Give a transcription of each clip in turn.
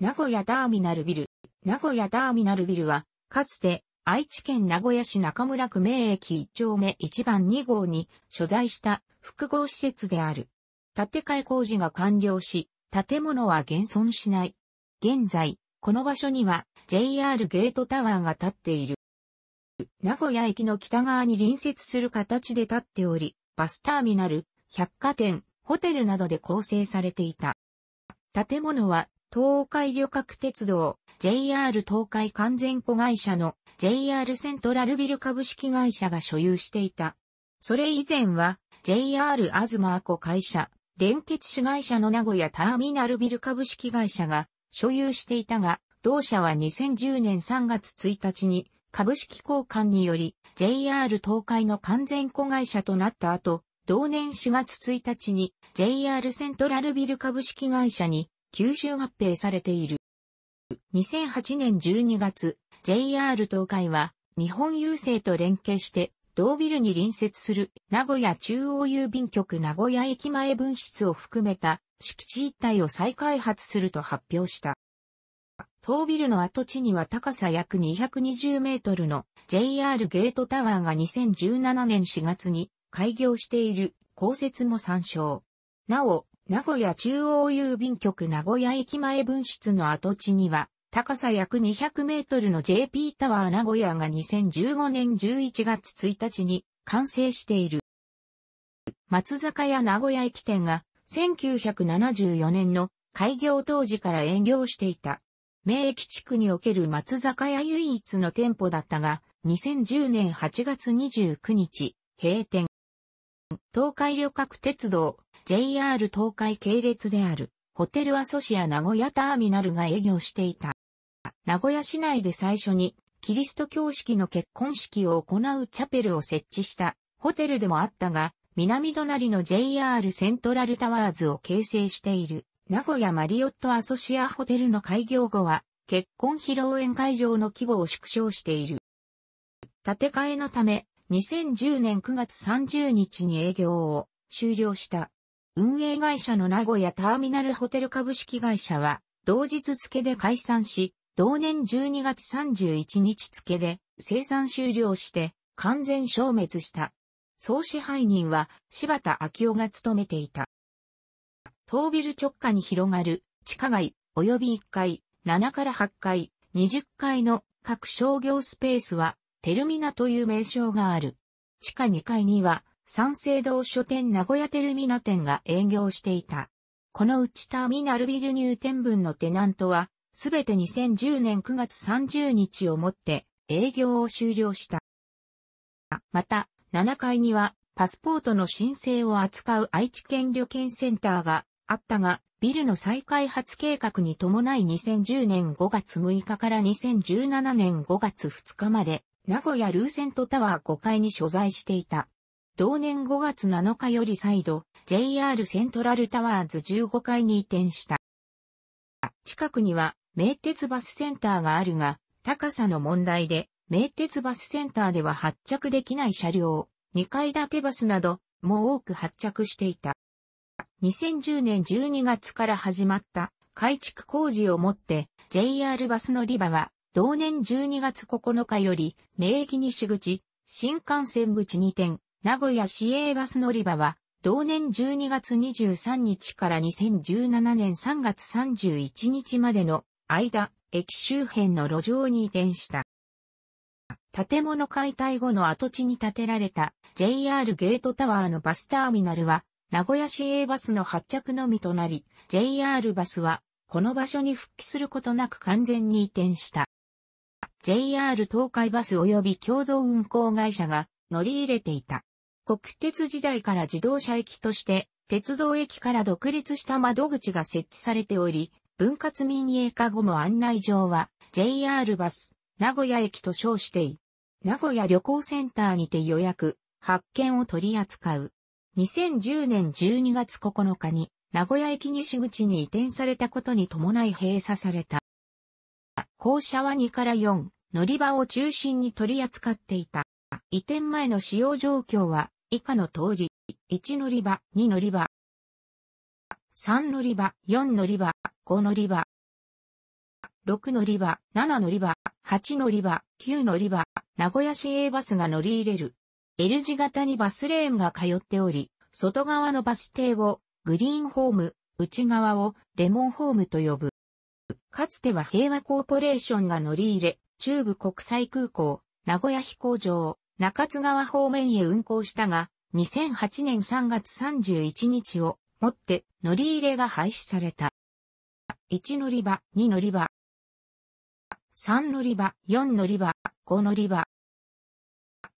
名古屋ターミナルビル。名古屋ターミナルビルは、かつて、愛知県名古屋市中村区名駅一丁目一番二号に所在した複合施設である。建て替え工事が完了し、建物は現存しない。現在、この場所には JR ゲートタワーが建っている。名古屋駅の北側に隣接する形で建っており、バスターミナル、百貨店、ホテルなどで構成されていた。建物は東海旅客鉄道、JR 東海完全子会社の JR セントラルビル株式会社が所有していた。それ以前は JR アズマーコ会社、連結子会社の名古屋ターミナルビル株式会社が所有していたが、同社は2010年3月1日に株式交換により JR 東海の完全子会社となった後、同年4月1日に JR セントラルビル株式会社に吸収合併されている。2008年12月、JR 東海は日本郵政と連携して同ビルに隣接する名古屋中央郵便局名古屋駅前分室を含めた敷地一帯を再開発すると発表した。当ビルの跡地には高さ約220メートルの JR ゲートタワーが2017年4月に開業している公設も参照。なお、名古屋中央郵便局名古屋駅前分室の跡地には、高さ約200メートルの JP タワー名古屋が2015年11月1日に完成している。松坂屋名古屋駅店が1974年の開業当時から営業していた。名駅地区における松坂屋唯一の店舗だったが、2010年8月29日、閉店。東海旅客鉄道、JR 東海系列である、ホテルアソシア名古屋ターミナルが営業していた。名古屋市内で最初に、キリスト教式の結婚式を行うチャペルを設置したホテルでもあったが、南隣の JR セントラルタワーズを形成している名古屋マリオットアソシアホテルの開業後は結婚披露宴会場の規模を縮小している。建て替えのため2010年9月30日に営業を終了した。運営会社の名古屋ターミナルホテル株式会社は、同日付で解散し、同年12月31日付で生産終了して完全消滅した。総支配人は柴田昭夫が務めていた。当ビル直下に広がる地下街及び1階、7から8階、20階の各商業スペースはテルミナという名称がある。地下2階には三省堂書店名古屋テルミナ店が営業していた。このうちターミナルビル入店分のテナントは、すべて2010年9月30日をもって営業を終了した。また、7階にはパスポートの申請を扱う愛知県旅券センターがあったが、ビルの再開発計画に伴い2010年5月6日から2017年5月2日まで、名古屋ルーセントタワー5階に所在していた。同年5月7日より再度、JR セントラルタワーズ15階に移転した。近くには、名鉄バスセンターがあるが、高さの問題で、名鉄バスセンターでは発着できない車両、2階建てバスなど、も多く発着していた。2010年12月から始まった改築工事をもって JR バス乗り場は同年12月9日より名駅西口、新幹線口に転、名古屋市営バス乗り場は、同年12月23日から2017年3月31日までの間、駅周辺の路上に移転した。建物解体後の跡地に建てられた JR ゲートタワーのバスターミナルは、名古屋市営バスの発着のみとなり、JR バスは、この場所に復帰することなく完全に移転した。JR 東海バス及び共同運行会社が乗り入れていた。国鉄時代から自動車駅として、鉄道駅から独立した窓口が設置されており、分割民営化後も案内状は JR バス、名古屋駅と称してい、名古屋旅行センターにて予約、発券を取り扱う。2010年12月9日に名古屋駅西口に移転されたことに伴い閉鎖された。校舎は2から4、乗り場を中心に取り扱っていた。移転前の使用状況は以下の通り、1乗り場、2乗り場、3乗り場、4乗り場、5乗り場、6乗り場、7乗り場、8乗り場、9乗り場、名古屋市営バスが乗り入れる。L 字型にバスレーンが通っており、外側のバス停をグリーンホーム、内側をレモンホームと呼ぶ。かつては平和コーポレーションが乗り入れ、中部国際空港、名古屋飛行場、中津川方面へ運行したが、2008年3月31日をもって乗り入れが廃止された。1乗り場、2乗り場、3乗り場、4乗り場、5乗り場、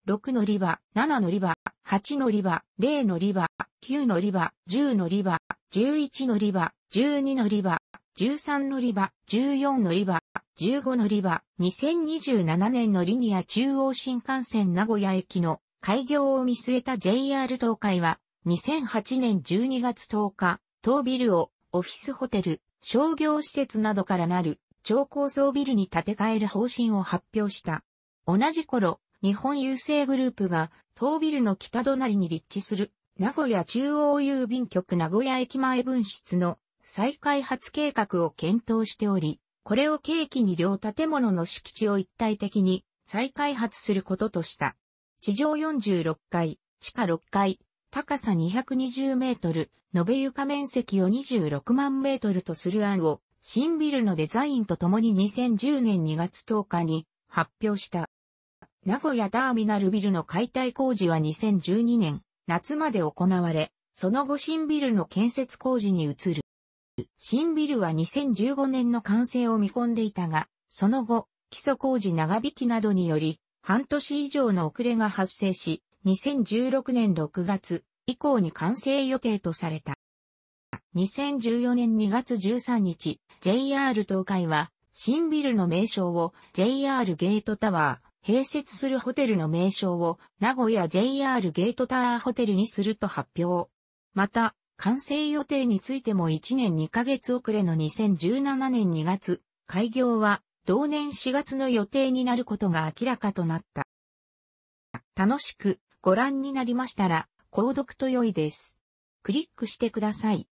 6乗り場、7乗り場、8乗り場、0乗り場、9乗り場、10乗り場、11乗り場、12乗り場、13乗り場、14乗り場、15乗り場、2027年のリニア中央新幹線名古屋駅の開業を見据えた JR 東海は、2008年12月10日、当ビルをオフィスホテル、商業施設などからなる超高層ビルに建て替える方針を発表した。同じ頃、日本郵政グループが当ビルの北隣に立地する名古屋中央郵便局名古屋駅前分室の再開発計画を検討しており、これを契機に両建物の敷地を一体的に再開発することとした。地上46階、地下6階、高さ220メートル、延べ床面積を26万メートルとする案を、新ビルのデザインとともに2010年2月10日に発表した。名古屋ターミナルビルの解体工事は2012年夏まで行われ、その後新ビルの建設工事に移る。新ビルは2015年の完成を見込んでいたが、その後、基礎工事長引きなどにより、半年以上の遅れが発生し、2016年6月以降に完成予定とされた。2014年2月13日、JR 東海は、新ビルの名称を JR ゲートタワー、併設するホテルの名称を名古屋 JR ゲートタワーホテルにすると発表。また、完成予定についても1年2ヶ月遅れの2017年2月、開業は同年4月の予定になることが明らかとなった。楽しくご覧になりましたら、購読と良いです。クリックしてください。